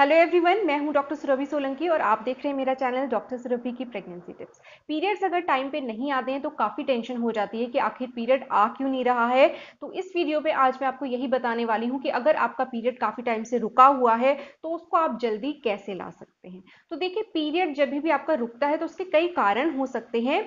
hello everyone मैं हूं doctor Surabhi Solanki और आप देख रहे हैं मेरा चैनल डॉक्टर सुरभि की प्रेगनेंसी टिप्स पीरियड्स अगर टाइम पे नहीं आते हैं तो काफ़ी टेंशन हो जाती है कि आखिर पीरियड आ क्यों नहीं रहा है तो इस वीडियो पे आज मैं आपको यही बताने वाली हूं कि अगर आपका पीरियड काफ़ी टाइम से रुका हुआ है तो उसको आप जल्दी कैसे ला सकते सकते हैं तो देखिए पीरियड जब भी आपका रुकता है तो उसके कई कारण हो सकते हैं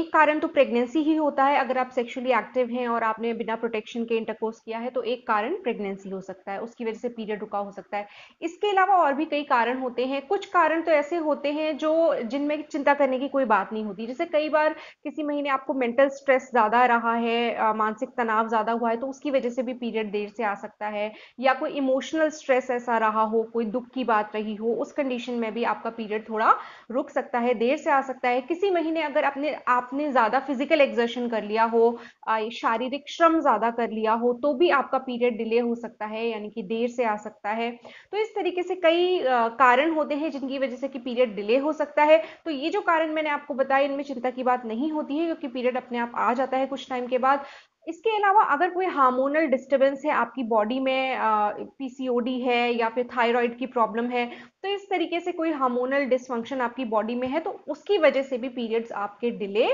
एक कारण तो प्रेगनेंसी ही होता है अगर आप सेक्सुअली एक्टिव हैं और आपने बिना प्रोटेक्शन के इंटरकोर्स किया है तो एक कारण प्रेगनेंसी हो सकता है उसकी वजह से पीरियड रुका हो सकता है इसके अलावा और भी कई कारण होते हैं कुछ कारण तो ऐसे होते हैं जो जिनमें चिंता करने की कोई बात नहीं होती जैसे कई बार किसी महीने आपको मेंटल स्ट्रेस ज़्यादा रहा है मानसिक तनाव ज़्यादा हुआ है तो उसकी वजह से भी पीरियड देर से आ सकता है या कोई इमोशनल स्ट्रेस ऐसा रहा हो कोई दुख की बात रही हो उस कंडीशन कंडीशन में भी आपका पीरियड थोड़ा रुक सकता है देर से आ सकता है किसी महीने अगर अपने आपने ज़्यादा फिजिकल एग्जर्शन कर लिया हो शारीरिक श्रम ज़्यादा कर लिया हो तो भी आपका पीरियड डिले हो सकता है यानी कि देर से आ सकता है तो इस तरीके से कई कारण होते हैं जिनकी वजह से कि पीरियड डिले हो सकता है तो ये जो कारण मैंने आपको बताया इनमें चिंता की बात नहीं होती है क्योंकि पीरियड अपने आप आ जाता है कुछ टाइम के बाद इसके अलावा अगर कोई हार्मोनल डिस्टरबेंस है आपकी बॉडी में पीसीओडी है या फिर थायराइड की प्रॉब्लम है तो इस तरीके से कोई हार्मोनल डिसफंक्शन आपकी बॉडी में है तो उसकी वजह से भी पीरियड्स आपके डिले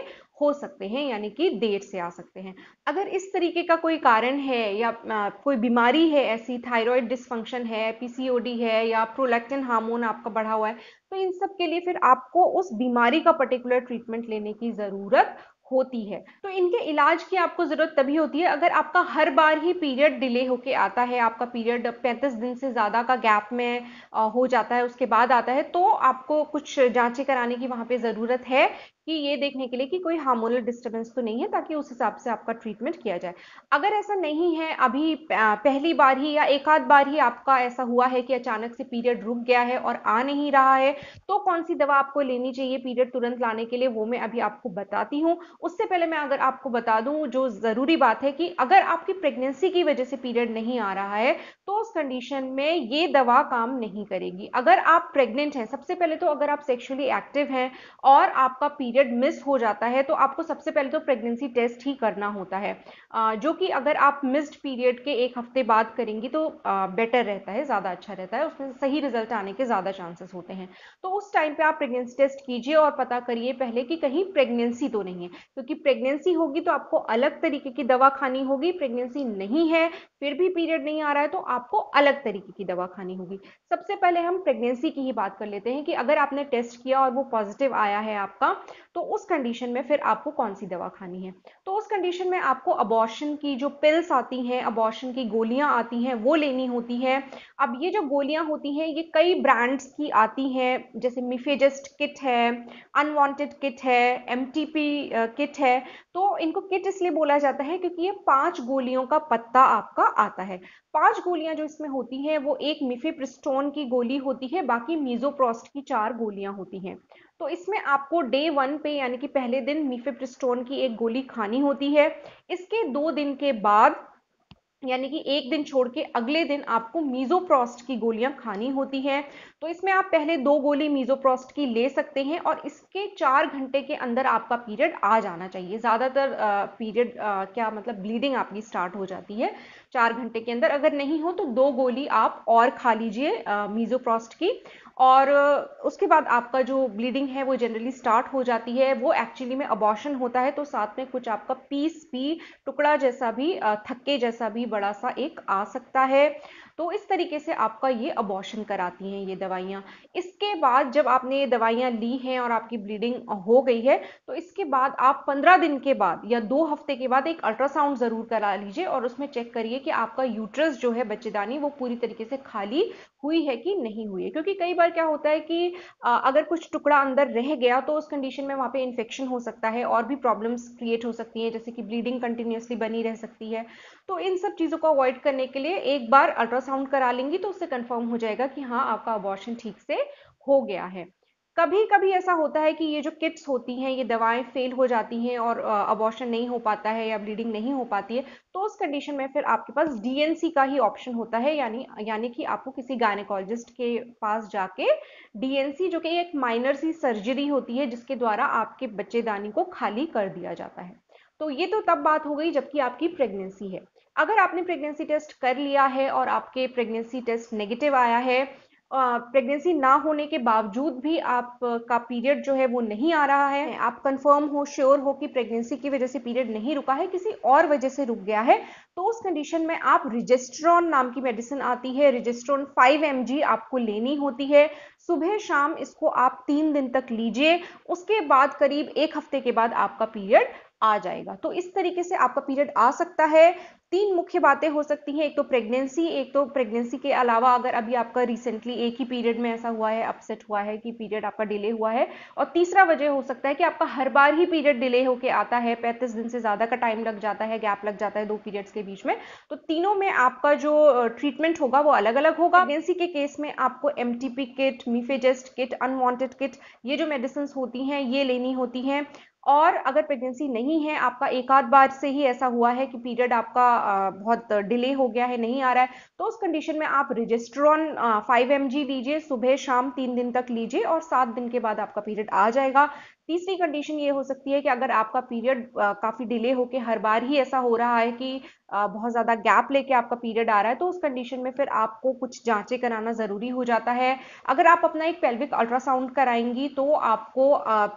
हो सकते हैं यानी कि देर से आ सकते हैं अगर इस तरीके का कोई कारण है या आ, कोई बीमारी है ऐसी थायराइड डिसफंक्शन है पीसीओडी है या प्रोलैक्टिन हार्मोन आपका बढ़ा हुआ है तो इन सब के लिए फिर आपको उस बीमारी का पर्टिकुलर ट्रीटमेंट लेने की ज़रूरत होती है तो इनके इलाज की आपको ज़रूरत तभी होती है अगर आपका हर बार ही पीरियड डिले होके आता है आपका पीरियड 35 दिन से ज़्यादा का गैप में हो जाता है उसके बाद आता है तो आपको कुछ जांचें कराने की वहां पे ज़रूरत है कि ये देखने के लिए कि कोई हार्मोनल डिस्टर्बेंस तो नहीं है ताकि उस हिसाब से आपका ट्रीटमेंट किया जाए अगर ऐसा नहीं है अभी पहली बार ही या एक आध बार ही आपका ऐसा हुआ है कि अचानक से पीरियड रुक गया है और आ नहीं रहा है तो कौन सी दवा आपको लेनी चाहिए पीरियड तुरंत लाने के लिए वो मैं अभी आपको बताती हूँ उससे पहले मैं अगर आपको बता दूँ जो ज़रूरी बात है कि अगर आपकी प्रेगनेंसी की वजह से पीरियड नहीं आ रहा है तो उस कंडीशन में ये दवा काम नहीं करेगी अगर आप प्रेग्नेंट हैं सबसे पहले तो अगर आप सेक्शुअली एक्टिव हैं और आपका पीरियड पीरियड मिस हो जाता है तो आपको सबसे पहले तो प्रेगनेंसी टेस्ट ही करना होता है जो कि अगर आप मिस्ड पीरियड के एक हफ्ते बाद करेंगी तो बेटर रहता है ज़्यादा अच्छा रहता है उसमें सही रिजल्ट आने के ज़्यादा चांसेस होते हैं तो उस टाइम पर आप प्रेगनेंसी टेस्ट कीजिए और पता करिए पहले कि कहीं प्रेगनेंसी तो नहीं है क्योंकि तो प्रेगनेंसी होगी तो आपको अलग तरीके की दवा खानी होगी प्रेगनेंसी नहीं है फिर भी पीरियड नहीं आ रहा है तो आपको अलग तरीके की दवा खानी होगी सबसे पहले हम प्रेगनेंसी की ही बात कर लेते हैं कि अगर आपने टेस्ट किया और वो पॉजिटिव आया है आपका तो उस कंडीशन में फिर आपको कौन सी दवा खानी है तो उस कंडीशन में आपको अबॉर्शन की जो पिल्स आती हैं अबॉर्शन की गोलियां आती हैं वो लेनी होती हैं अब ये जो गोलियां होती हैं ये कई ब्रांड्स की आती हैं जैसे मिफेजस्ट किट है अनवांटेड किट है एम किट है तो इनको किट इसलिए बोला जाता है क्योंकि ये पांच गोलियों का पत्ता आपका आता है पांच गोलियां जो इसमें होती हैं वो एक मिफेप्रिस्टोन की गोली होती है बाकी मीजोप्रोस्ट की चार गोलियां होती हैं तो इसमें आपको डे वन पे यानी कि पहले दिन मिफेप्रिस्टोन की एक गोली खानी होती है इसके दो दिन के बाद यानी कि एक दिन छोड़ के अगले दिन आपको मीजोप्रोस्ट की गोलियां खानी होती हैं तो इसमें आप पहले दो गोली मीजोप्रोस्ट की ले सकते हैं और इसके चार घंटे के अंदर आपका पीरियड आ जाना चाहिए ज़्यादातर पीरियड क्या मतलब ब्लीडिंग आपकी स्टार्ट हो जाती है चार घंटे के अंदर अगर नहीं हो तो दो गोली आप और खा लीजिए मीजोप्रॉस्ट की और उसके बाद आपका जो ब्लीडिंग है वो जनरली स्टार्ट हो जाती है वो एक्चुअली में अबॉर्शन होता है तो साथ में कुछ आपका पीस भी टुकड़ा जैसा भी थक्के जैसा भी बड़ा सा एक आ सकता है तो इस तरीके से आपका ये अबॉर्शन कराती हैं ये दवाइयाँ इसके बाद जब आपने ये दवाइयाँ ली हैं और आपकी ब्लीडिंग हो गई है तो इसके बाद आप पंद्रह दिन के बाद या दो हफ्ते के बाद एक अल्ट्रासाउंड ज़रूर करा लीजिए और उसमें चेक करिए कि आपका यूट्रस जो है बच्चेदानी वो पूरी तरीके से खाली हुई है कि नहीं हुई है क्योंकि कई बार क्या होता है कि अगर कुछ टुकड़ा अंदर रह गया तो उस कंडीशन में वहाँ पे इन्फेक्शन हो सकता है और भी प्रॉब्लम्स क्रिएट हो सकती हैं जैसे कि ब्लीडिंग कंटिन्यूसली बनी रह सकती है तो इन सब चीज़ों को अवॉइड करने के लिए एक बार अल्ट्रासाउंड करा लेंगी तो उससे कन्फर्म हो जाएगा कि हाँ आपका अबॉर्शन ठीक से हो गया है कभी कभी ऐसा होता है कि ये जो किट्स होती हैं ये दवाएं फेल हो जाती हैं और अबॉर्शन नहीं हो पाता है या ब्लीडिंग नहीं हो पाती है तो उस कंडीशन में फिर आपके पास डीएनसी का ही ऑप्शन होता है यानी यानी कि आपको किसी गायनेकोलॉजिस्ट के पास जाके डीएनसी जो कि एक माइनर सी सर्जरी होती है जिसके द्वारा आपके बच्चेदानी को खाली कर दिया जाता है तो ये तो तब बात हो गई जबकि आपकी प्रेगनेंसी है अगर आपने प्रेगनेंसी टेस्ट कर लिया है और आपके प्रेगनेंसी टेस्ट नेगेटिव आया है प्रेगनेंसी ना होने के बावजूद भी आपका पीरियड जो है वो नहीं आ रहा है आप कंफर्म हो श्योर हो कि प्रेगनेंसी की वजह से पीरियड नहीं रुका है किसी और वजह से रुक गया है तो उस कंडीशन में आप रिजिस्ट्रॉन नाम की मेडिसिन आती है रजिस्ट्रॉन 5 एम आपको लेनी होती है सुबह शाम इसको आप तीन दिन तक लीजिए उसके बाद करीब एक हफ्ते के बाद आपका पीरियड आ जाएगा तो इस तरीके से आपका पीरियड आ सकता है तीन मुख्य बातें हो सकती हैं एक तो प्रेगनेंसी एक तो प्रेगनेंसी के अलावा अगर अभी आपका रिसेंटली एक ही पीरियड में ऐसा हुआ है अपसेट हुआ है कि पीरियड आपका डिले हुआ है और तीसरा वजह हो सकता है कि आपका हर बार ही पीरियड डिले होके आता है पैंतीस दिन से ज़्यादा का टाइम लग जाता है गैप लग जाता है दो पीरियड्स के बीच में तो तीनों में आपका जो ट्रीटमेंट होगा वो अलग अलग होगा प्रेगनेंसी के केस में आपको M kit Mifegest kit unwanted kit ये जो मेडिसिन होती हैं ये लेनी होती हैं और अगर प्रेगनेंसी नहीं है आपका एक आध बार से ही ऐसा हुआ है कि पीरियड आपका बहुत डिले हो गया है नहीं आ रहा है तो उस कंडीशन में आप रजिस्ट्रॉन फाइव एम लीजिए सुबह शाम तीन दिन तक लीजिए और सात दिन के बाद आपका पीरियड आ जाएगा तीसरी कंडीशन ये हो सकती है कि अगर आपका पीरियड काफ़ी डिले होके हर बार ही ऐसा हो रहा है कि आ, बहुत ज़्यादा गैप लेके आपका पीरियड आ रहा है तो उस कंडीशन में फिर आपको कुछ जांचें कराना ज़रूरी हो जाता है अगर आप अपना एक पेल्विक अल्ट्रासाउंड कराएंगी तो आपको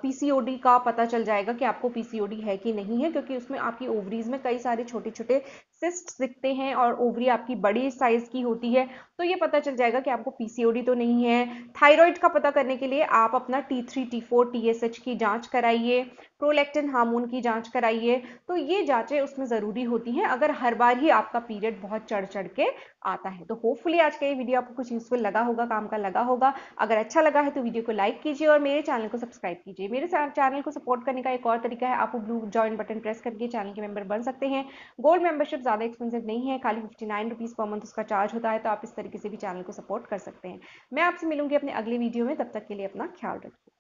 पीसीओडी का पता चल जाएगा कि आपको पीसीओडी है कि नहीं है क्योंकि उसमें आपकी ओवरीज में कई सारे छोटे छोटे सिस्ट दिखते हैं और ओवरी आपकी बड़ी साइज की होती है तो ये पता चल जाएगा कि आपको पीसीओडी तो नहीं है थायराइड का पता करने के लिए आप अपना T three T four T S H की जांच कराइए प्रोलेक्टिन हार्मोन की जांच कराइए तो ये जांचें उसमें ज़रूरी होती हैं अगर हर बार ही आपका पीरियड बहुत चढ़ चढ़ के आता है तो होपफुली आज का ये वीडियो आपको कुछ यूज़फुल लगा होगा काम का लगा होगा अगर अच्छा लगा है तो वीडियो को लाइक कीजिए और मेरे चैनल को सब्सक्राइब कीजिए मेरे चैनल को सपोर्ट करने का एक और तरीका है आप ब्लू ज्वाइन बटन प्रेस करके चैनल के मेंबर बन सकते हैं गोल्ड मेंबरशिप ज़्यादा एक्सपेंसिव नहीं है खाली fifty nine rupees per month उसका चार्ज होता है तो आप इस तरीके से भी चैनल को सपोर्ट कर सकते हैं मैं आपसे मिलूंगी अपने अगले वीडियो में तब तक के लिए अपना ख्याल रखिए